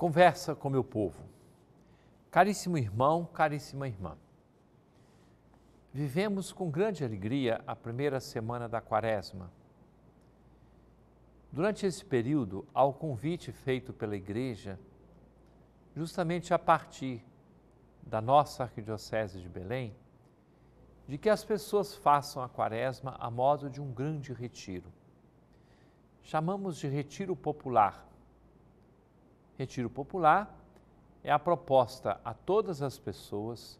conversa com meu povo. Caríssimo irmão, caríssima irmã, vivemos com grande alegria a primeira semana da Quaresma. Durante esse período, ao convite feito pela Igreja, justamente a partir da nossa Arquidiocese de Belém, de que as pessoas façam a Quaresma a modo de um grande retiro. Chamamos de retiro popular Retiro Popular é a proposta a todas as pessoas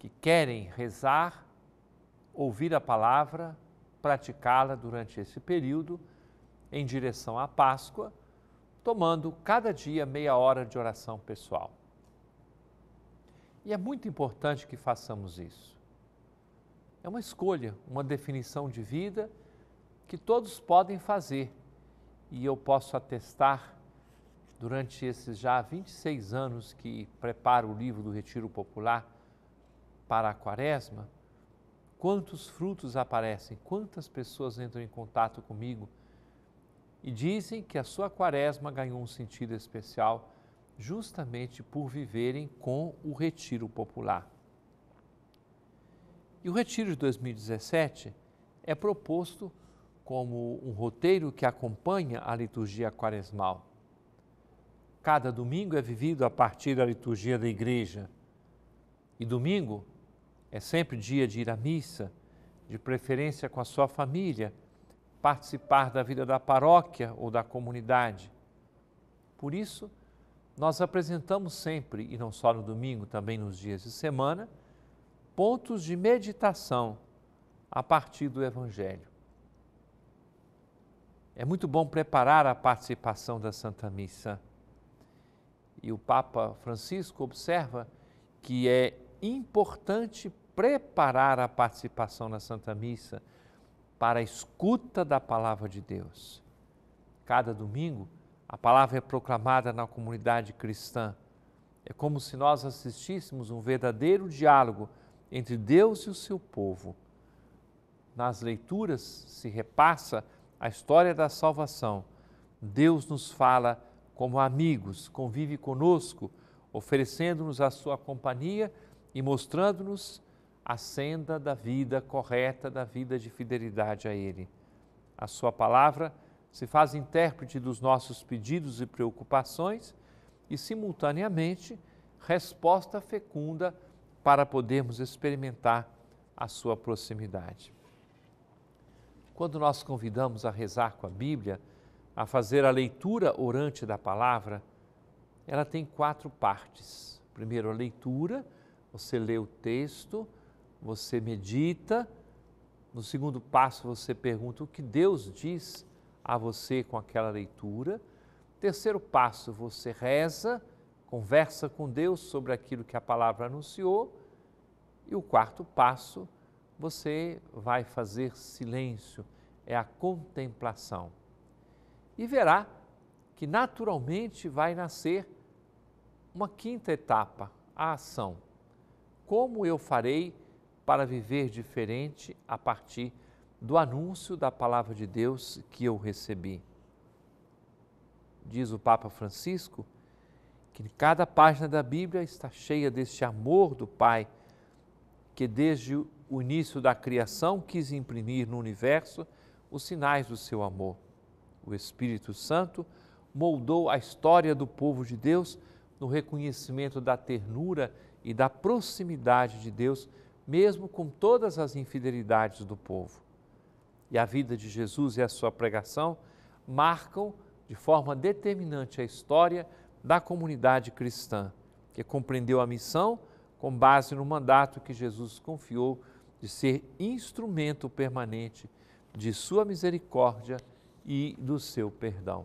que querem rezar, ouvir a palavra, praticá-la durante esse período em direção à Páscoa, tomando cada dia meia hora de oração pessoal. E é muito importante que façamos isso. É uma escolha, uma definição de vida que todos podem fazer e eu posso atestar durante esses já 26 anos que preparo o livro do Retiro Popular para a Quaresma, quantos frutos aparecem, quantas pessoas entram em contato comigo e dizem que a sua Quaresma ganhou um sentido especial justamente por viverem com o Retiro Popular. E o Retiro de 2017 é proposto como um roteiro que acompanha a liturgia quaresmal Cada domingo é vivido a partir da liturgia da igreja. E domingo é sempre dia de ir à missa, de preferência com a sua família, participar da vida da paróquia ou da comunidade. Por isso, nós apresentamos sempre, e não só no domingo, também nos dias de semana, pontos de meditação a partir do Evangelho. É muito bom preparar a participação da Santa Missa e o Papa Francisco observa que é importante preparar a participação na Santa Missa para a escuta da palavra de Deus. Cada domingo, a palavra é proclamada na comunidade cristã. É como se nós assistíssemos um verdadeiro diálogo entre Deus e o seu povo. Nas leituras se repassa a história da salvação. Deus nos fala como amigos, convive conosco, oferecendo-nos a sua companhia e mostrando-nos a senda da vida correta, da vida de fidelidade a Ele. A Sua palavra se faz intérprete dos nossos pedidos e preocupações e, simultaneamente, resposta fecunda para podermos experimentar a Sua proximidade. Quando nós convidamos a rezar com a Bíblia, a fazer a leitura orante da palavra, ela tem quatro partes. Primeiro, a leitura, você lê o texto, você medita. No segundo passo, você pergunta o que Deus diz a você com aquela leitura. Terceiro passo, você reza, conversa com Deus sobre aquilo que a palavra anunciou. E o quarto passo, você vai fazer silêncio, é a contemplação e verá que naturalmente vai nascer uma quinta etapa, a ação. Como eu farei para viver diferente a partir do anúncio da palavra de Deus que eu recebi? Diz o Papa Francisco que cada página da Bíblia está cheia deste amor do Pai que desde o início da criação quis imprimir no universo os sinais do seu amor o Espírito Santo, moldou a história do povo de Deus no reconhecimento da ternura e da proximidade de Deus, mesmo com todas as infidelidades do povo. E a vida de Jesus e a sua pregação marcam de forma determinante a história da comunidade cristã, que compreendeu a missão com base no mandato que Jesus confiou de ser instrumento permanente de sua misericórdia e do seu perdão.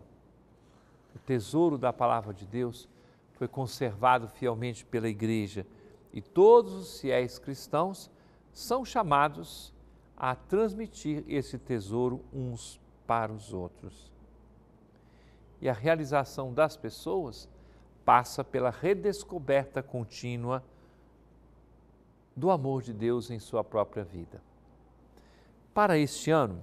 O tesouro da palavra de Deus foi conservado fielmente pela igreja e todos os fiéis cristãos são chamados a transmitir esse tesouro uns para os outros. E a realização das pessoas passa pela redescoberta contínua do amor de Deus em sua própria vida. Para este ano,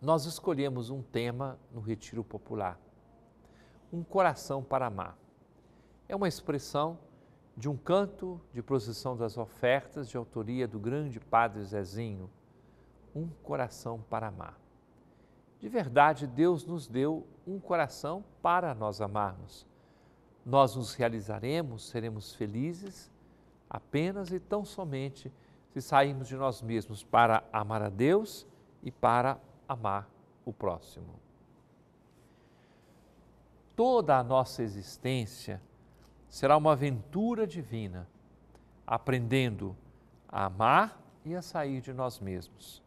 nós escolhemos um tema no Retiro Popular: Um Coração para Amar. É uma expressão de um canto de procissão das ofertas de autoria do grande Padre Zezinho, Um Coração para Amar. De verdade, Deus nos deu um coração para nós amarmos. Nós nos realizaremos, seremos felizes apenas e tão somente se sairmos de nós mesmos para amar a Deus e para amar o próximo. Toda a nossa existência será uma aventura divina, aprendendo a amar e a sair de nós mesmos.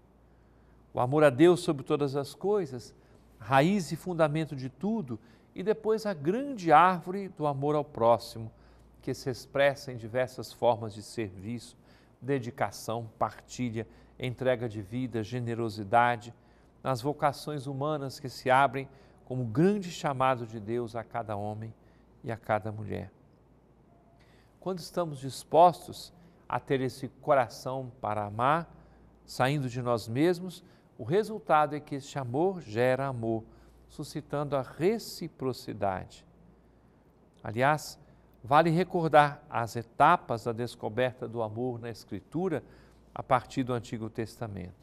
O amor a Deus sobre todas as coisas, raiz e fundamento de tudo, e depois a grande árvore do amor ao próximo, que se expressa em diversas formas de serviço, dedicação, partilha, entrega de vida, generosidade nas vocações humanas que se abrem como grande chamado de Deus a cada homem e a cada mulher. Quando estamos dispostos a ter esse coração para amar, saindo de nós mesmos, o resultado é que este amor gera amor, suscitando a reciprocidade. Aliás, vale recordar as etapas da descoberta do amor na Escritura a partir do Antigo Testamento.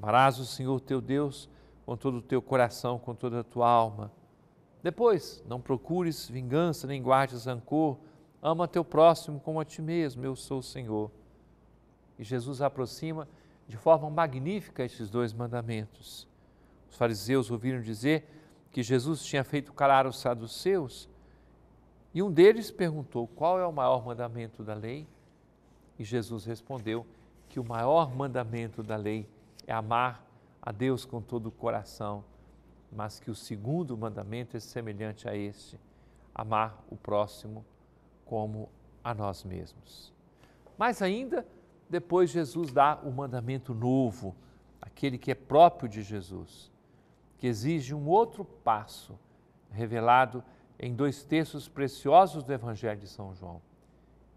Amarás o Senhor teu Deus com todo o teu coração, com toda a tua alma. Depois, não procures vingança, nem guardes rancor. Ama teu próximo como a ti mesmo, eu sou o Senhor. E Jesus aproxima de forma magnífica estes dois mandamentos. Os fariseus ouviram dizer que Jesus tinha feito calar os saduceus, e um deles perguntou: Qual é o maior mandamento da lei? E Jesus respondeu que o maior mandamento da lei é amar a Deus com todo o coração, mas que o segundo mandamento é semelhante a este: amar o próximo como a nós mesmos. Mas ainda, depois Jesus dá o um mandamento novo, aquele que é próprio de Jesus, que exige um outro passo, revelado em dois textos preciosos do Evangelho de São João.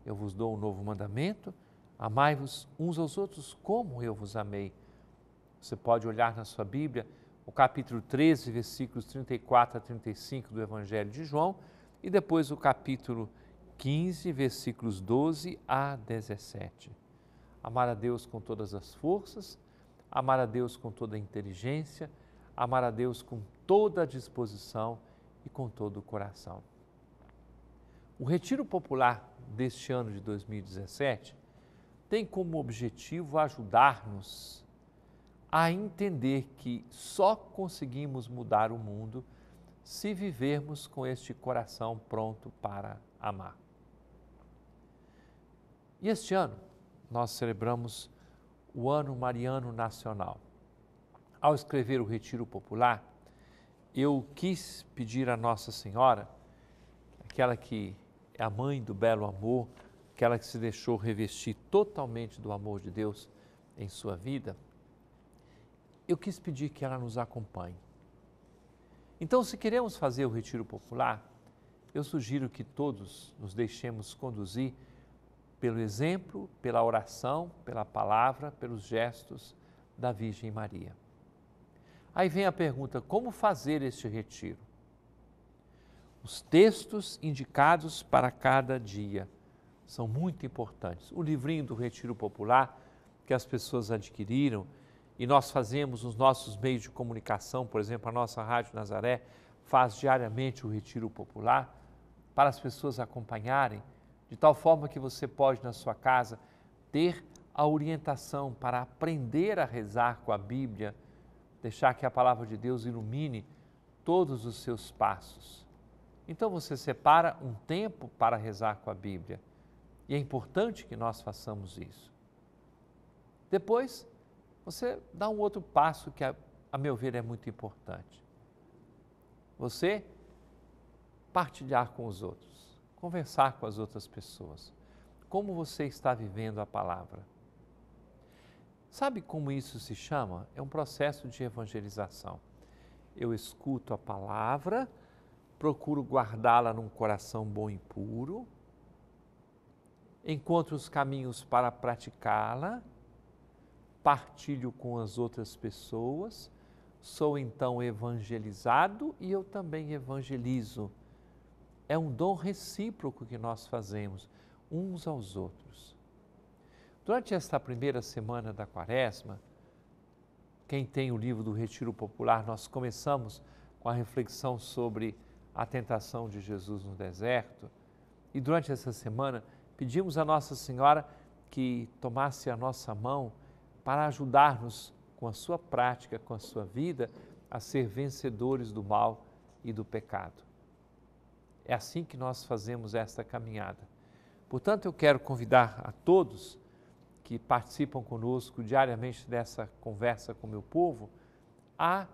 Eu vos dou um novo mandamento: amai-vos uns aos outros como eu vos amei você pode olhar na sua Bíblia o capítulo 13, versículos 34 a 35 do Evangelho de João e depois o capítulo 15, versículos 12 a 17. Amar a Deus com todas as forças, amar a Deus com toda a inteligência, amar a Deus com toda a disposição e com todo o coração. O Retiro Popular deste ano de 2017 tem como objetivo ajudar-nos a entender que só conseguimos mudar o mundo se vivermos com este coração pronto para amar. E este ano nós celebramos o Ano Mariano Nacional. Ao escrever o Retiro Popular, eu quis pedir a Nossa Senhora, aquela que é a mãe do belo amor, aquela que se deixou revestir totalmente do amor de Deus em sua vida, eu quis pedir que ela nos acompanhe. Então, se queremos fazer o retiro popular, eu sugiro que todos nos deixemos conduzir pelo exemplo, pela oração, pela palavra, pelos gestos da Virgem Maria. Aí vem a pergunta: como fazer este retiro? Os textos indicados para cada dia são muito importantes. O livrinho do Retiro Popular que as pessoas adquiriram e nós fazemos os nossos meios de comunicação, por exemplo, a nossa Rádio Nazaré faz diariamente o Retiro Popular para as pessoas acompanharem, de tal forma que você pode na sua casa ter a orientação para aprender a rezar com a Bíblia, deixar que a palavra de Deus ilumine todos os seus passos. Então você separa um tempo para rezar com a Bíblia. E é importante que nós façamos isso. Depois, você dá um outro passo que, a, a meu ver, é muito importante. Você partilhar com os outros, conversar com as outras pessoas. Como você está vivendo a palavra? Sabe como isso se chama? É um processo de evangelização. Eu escuto a palavra, procuro guardá-la num coração bom e puro, encontro os caminhos para praticá-la partilho com as outras pessoas, sou então evangelizado e eu também evangelizo. É um dom recíproco que nós fazemos uns aos outros. Durante esta primeira semana da Quaresma, quem tem o livro do Retiro Popular, nós começamos com a reflexão sobre a tentação de Jesus no deserto. E durante essa semana, pedimos a Nossa Senhora que tomasse a nossa mão para ajudar-nos com a sua prática, com a sua vida, a ser vencedores do mal e do pecado. É assim que nós fazemos esta caminhada. Portanto, eu quero convidar a todos que participam conosco diariamente dessa conversa com o meu povo a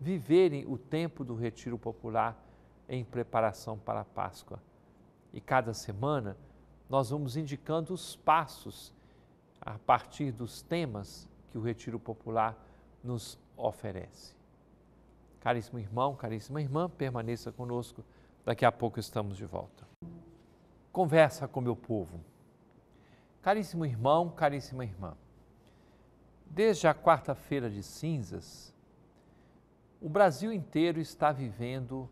viverem o tempo do retiro popular em preparação para a Páscoa. E cada semana nós vamos indicando os passos a partir dos temas que o Retiro Popular nos oferece. Caríssimo irmão, caríssima irmã, permaneça conosco. Daqui a pouco estamos de volta. Conversa com meu povo. Caríssimo irmão, caríssima irmã, desde a quarta-feira de cinzas, o Brasil inteiro está vivendo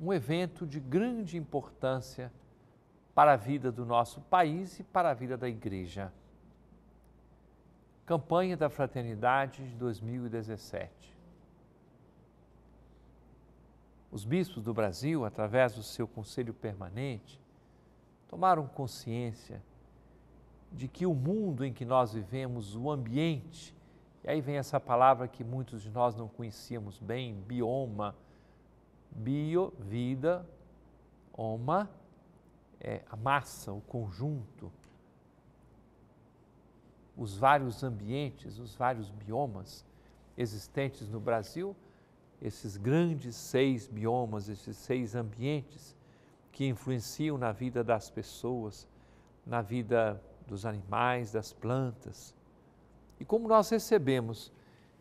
um evento de grande importância para a vida do nosso país e para a vida da igreja Campanha da Fraternidade de 2017. Os bispos do Brasil, através do seu conselho permanente, tomaram consciência de que o mundo em que nós vivemos, o ambiente, e aí vem essa palavra que muitos de nós não conhecíamos bem, bioma, bio, vida, oma, é, a massa, o conjunto, os vários ambientes, os vários biomas existentes no Brasil, esses grandes seis biomas, esses seis ambientes que influenciam na vida das pessoas, na vida dos animais, das plantas. E como nós recebemos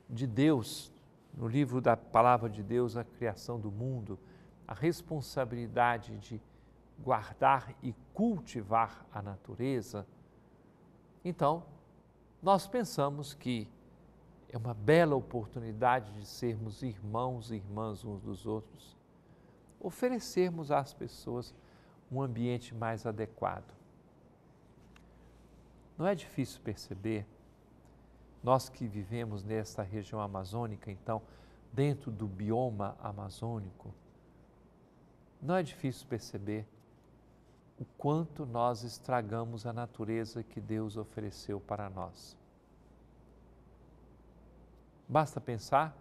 de Deus, no livro da Palavra de Deus, a criação do mundo, a responsabilidade de guardar e cultivar a natureza, então nós pensamos que é uma bela oportunidade de sermos irmãos e irmãs uns dos outros, oferecermos às pessoas um ambiente mais adequado. Não é difícil perceber, nós que vivemos nesta região amazônica, então, dentro do bioma amazônico, não é difícil perceber o quanto nós estragamos a natureza que Deus ofereceu para nós. Basta pensar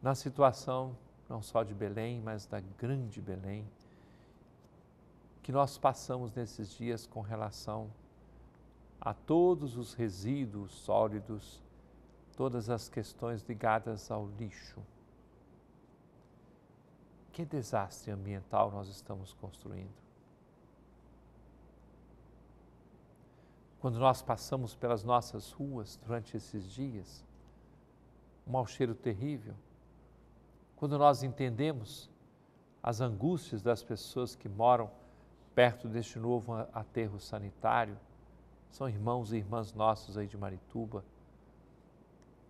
na situação não só de Belém, mas da grande Belém, que nós passamos nesses dias com relação a todos os resíduos sólidos, todas as questões ligadas ao lixo que desastre ambiental nós estamos construindo? Quando nós passamos pelas nossas ruas durante esses dias, um mau cheiro terrível. Quando nós entendemos as angústias das pessoas que moram perto deste novo aterro sanitário, são irmãos e irmãs nossos aí de Marituba.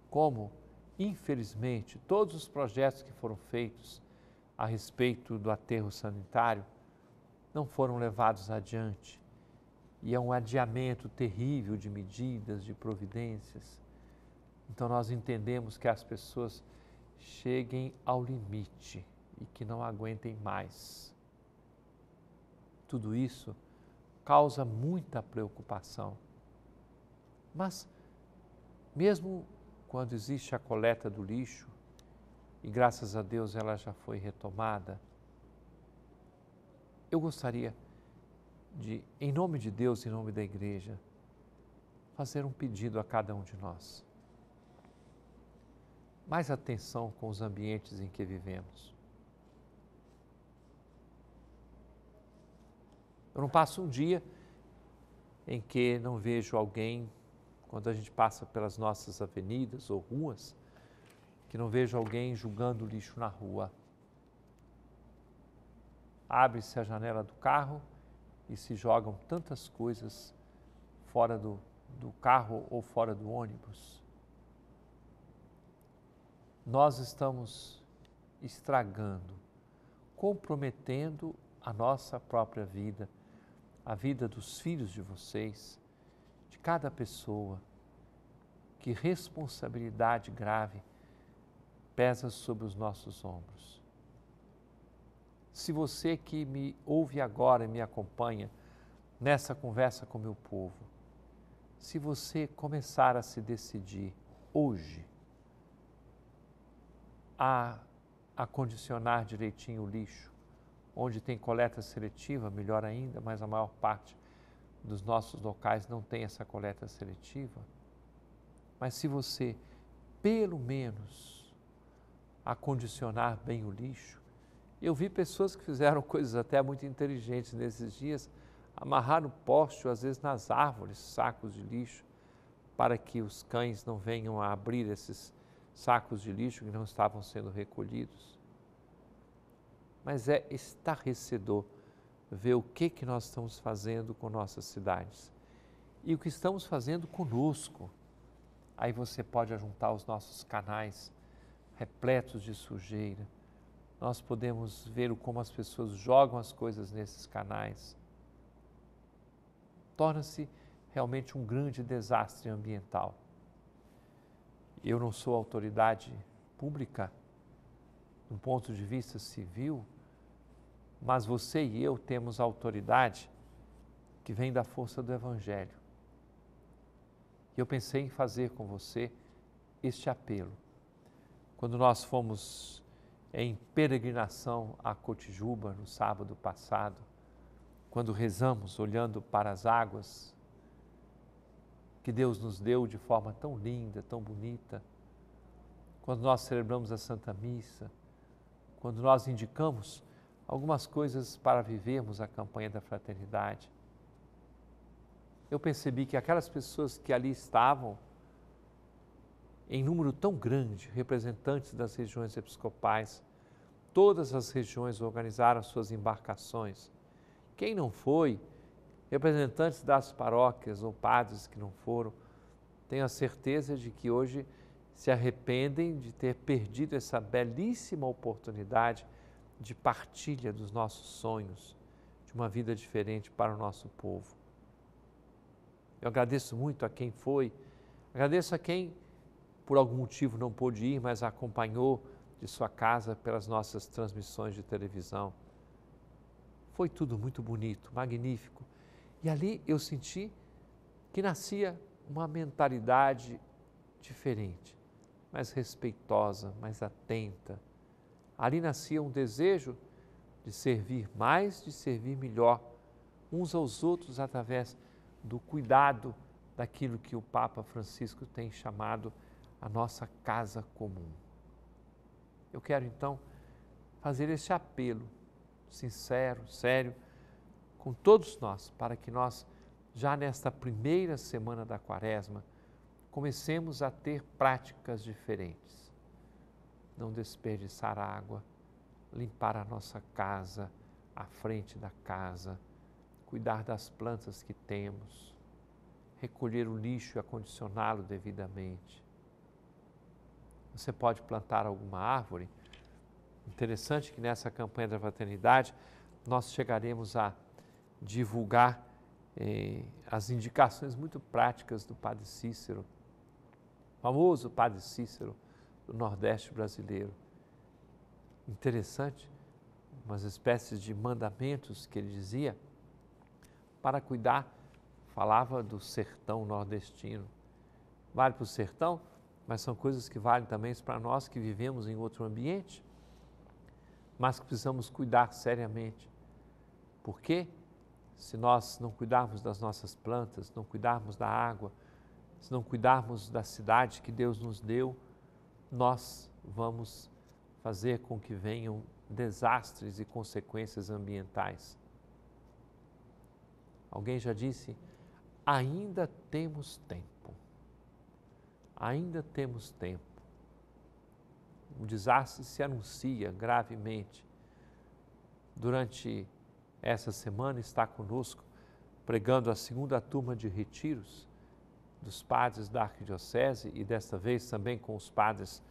Como, infelizmente, todos os projetos que foram feitos a respeito do aterro sanitário não foram levados adiante. E é um adiamento terrível de medidas, de providências. Então nós entendemos que as pessoas cheguem ao limite e que não aguentem mais. Tudo isso causa muita preocupação. Mas, mesmo quando existe a coleta do lixo, e graças a Deus ela já foi retomada. Eu gostaria de, em nome de Deus, em nome da igreja, fazer um pedido a cada um de nós. Mais atenção com os ambientes em que vivemos. Eu não passo um dia em que não vejo alguém, quando a gente passa pelas nossas avenidas ou ruas, que não vejo alguém julgando lixo na rua. Abre-se a janela do carro e se jogam tantas coisas fora do, do carro ou fora do ônibus. Nós estamos estragando, comprometendo a nossa própria vida, a vida dos filhos de vocês, de cada pessoa. Que responsabilidade grave! pesa sobre os nossos ombros. Se você que me ouve agora e me acompanha nessa conversa com meu povo, se você começar a se decidir hoje a acondicionar direitinho o lixo, onde tem coleta seletiva, melhor ainda, mas a maior parte dos nossos locais não tem essa coleta seletiva. Mas se você, pelo menos, acondicionar bem o lixo. Eu vi pessoas que fizeram coisas até muito inteligentes nesses dias, amarraram poste, às vezes nas árvores, sacos de lixo, para que os cães não venham a abrir esses sacos de lixo que não estavam sendo recolhidos. Mas é estarrecedor ver o que, que nós estamos fazendo com nossas cidades e o que estamos fazendo conosco. Aí você pode ajuntar os nossos canais repletos de sujeira. Nós podemos ver como as pessoas jogam as coisas nesses canais. Torna-se realmente um grande desastre ambiental. Eu não sou autoridade pública, do ponto de vista civil, mas você e eu temos autoridade que vem da força do Evangelho. E eu pensei em fazer com você este apelo quando nós fomos em peregrinação a Cotijuba no sábado passado, quando rezamos olhando para as águas que Deus nos deu de forma tão linda, tão bonita, quando nós celebramos a Santa Missa, quando nós indicamos algumas coisas para vivermos a campanha da fraternidade, eu percebi que aquelas pessoas que ali estavam em número tão grande representantes das regiões episcopais. Todas as regiões organizaram suas embarcações. Quem não foi, representantes das paróquias ou padres que não foram, tenho a certeza de que hoje se arrependem de ter perdido essa belíssima oportunidade de partilha dos nossos sonhos, de uma vida diferente para o nosso povo. Eu agradeço muito a quem foi, agradeço a quem por algum motivo não pôde ir, mas acompanhou de sua casa pelas nossas transmissões de televisão. Foi tudo muito bonito, magnífico. E ali eu senti que nascia uma mentalidade diferente, mais respeitosa, mais atenta. Ali nascia um desejo de servir mais, de servir melhor uns aos outros através do cuidado daquilo que o Papa Francisco tem chamado a nossa casa comum. Eu quero então fazer esse apelo sincero, sério, com todos nós, para que nós, já nesta primeira semana da quaresma, comecemos a ter práticas diferentes. Não desperdiçar água, limpar a nossa casa, a frente da casa, cuidar das plantas que temos, recolher o lixo e acondicioná-lo devidamente, você pode plantar alguma árvore. Interessante que nessa campanha da fraternidade nós chegaremos a divulgar eh, as indicações muito práticas do Padre Cícero, famoso Padre Cícero do Nordeste brasileiro. Interessante, umas espécies de mandamentos que ele dizia para cuidar, falava do sertão nordestino. Vale para o sertão? mas são coisas que valem também para nós que vivemos em outro ambiente, mas que precisamos cuidar seriamente. Porque se nós não cuidarmos das nossas plantas, não cuidarmos da água, se não cuidarmos da cidade que Deus nos deu, nós vamos fazer com que venham desastres e consequências ambientais. Alguém já disse: ainda temos tempo ainda temos tempo. O desastre se anuncia gravemente. Durante essa semana está conosco pregando a segunda turma de retiros dos padres da Arquidiocese e desta vez também com os padres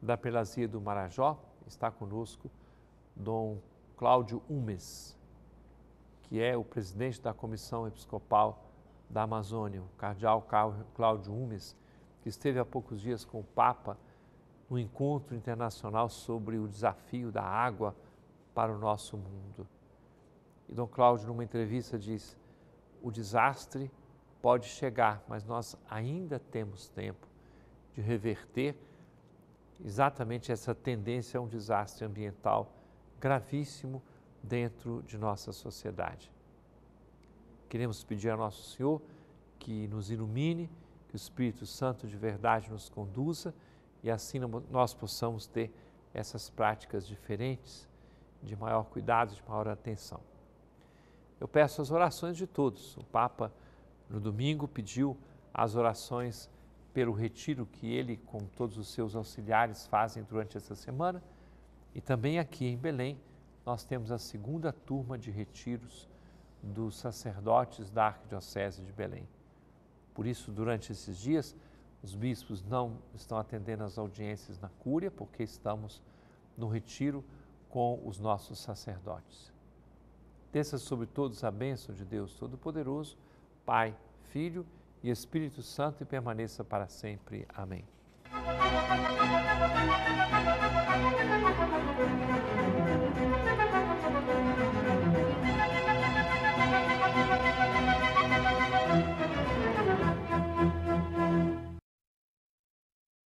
da Pelazia do Marajó, está conosco Dom Cláudio Umes, que é o presidente da Comissão Episcopal da Amazônia, o cardeal Cláudio Umes, que esteve há poucos dias com o Papa no encontro internacional sobre o desafio da água para o nosso mundo. E Dom Cláudio, numa entrevista, diz: o desastre pode chegar, mas nós ainda temos tempo de reverter exatamente essa tendência a um desastre ambiental gravíssimo dentro de nossa sociedade. Queremos pedir ao nosso Senhor que nos ilumine o Espírito Santo de verdade nos conduza e assim nós possamos ter essas práticas diferentes, de maior cuidado, de maior atenção. Eu peço as orações de todos. O Papa, no domingo, pediu as orações pelo retiro que ele, com todos os seus auxiliares, fazem durante essa semana. E também aqui em Belém, nós temos a segunda turma de retiros dos sacerdotes da Arquidiocese de Belém. Por isso, durante esses dias, os bispos não estão atendendo às audiências na Cúria, porque estamos no retiro com os nossos sacerdotes. Desça sobre todos a bênção de Deus Todo-Poderoso, Pai, Filho e Espírito Santo e permaneça para sempre. Amém. Música